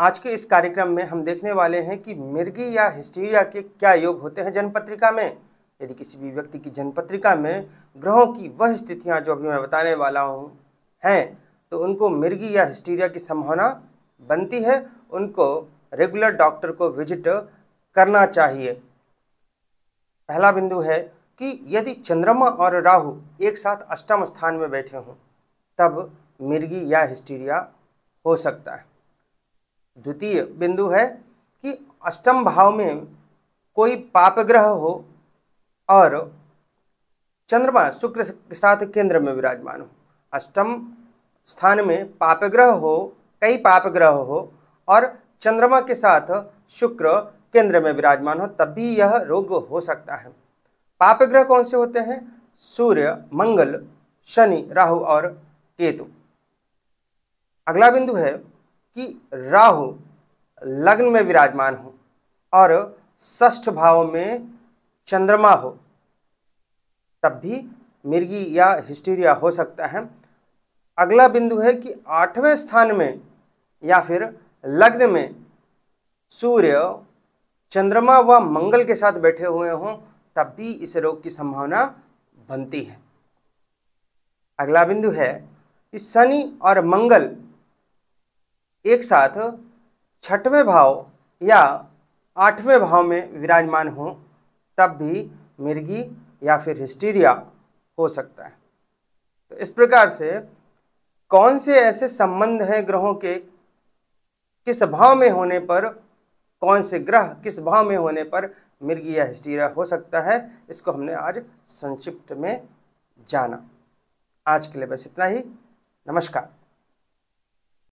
आज के इस कार्यक्रम में हम देखने वाले हैं कि मिर्गी या हिस्टीरिया के क्या योग होते हैं जनपत्रिका में यदि किसी भी व्यक्ति की जनपत्रिका में ग्रहों की वह स्थितियां जो अभी मैं बताने वाला हूँ हैं तो उनको मिर्गी या हिस्टीरिया की संभावना बनती है उनको रेगुलर डॉक्टर को विजिट करना चाहिए पहला बिंदु है कि यदि चंद्रमा और राहु एक साथ अष्टम स्थान में बैठे हों तब मिर्गी या हिस्टीरिया हो सकता है द्वितीय बिंदु है कि अष्टम भाव में कोई पाप ग्रह हो और चंद्रमा शुक्र के साथ केंद्र में विराजमान हो अष्टम स्थान में पाप ग्रह हो कई पाप ग्रह हो और चंद्रमा के साथ शुक्र केंद्र में विराजमान हो तब भी यह रोग हो सकता है पाप ग्रह कौन से होते हैं सूर्य मंगल शनि राहु और केतु अगला बिंदु है कि राहु लग्न में विराजमान हो और ष्ठ भाव में चंद्रमा हो तब भी मिर्गी या हिस्टीरिया हो सकता है अगला बिंदु है कि आठवें स्थान में या फिर लग्न में सूर्य चंद्रमा व मंगल के साथ बैठे हुए हों तब भी इस रोग की संभावना बनती है अगला बिंदु है कि शनि और मंगल एक साथ छठवें भाव या आठवें भाव में विराजमान हो तब भी मिर्गी या फिर हिस्टीरिया हो सकता है तो इस प्रकार से कौन से ऐसे संबंध हैं ग्रहों के किस भाव में होने पर कौन से ग्रह किस भाव में होने पर मिर्गी या हिस्टीरिया हो सकता है इसको हमने आज संक्षिप्त में जाना आज के लिए बस इतना ही नमस्कार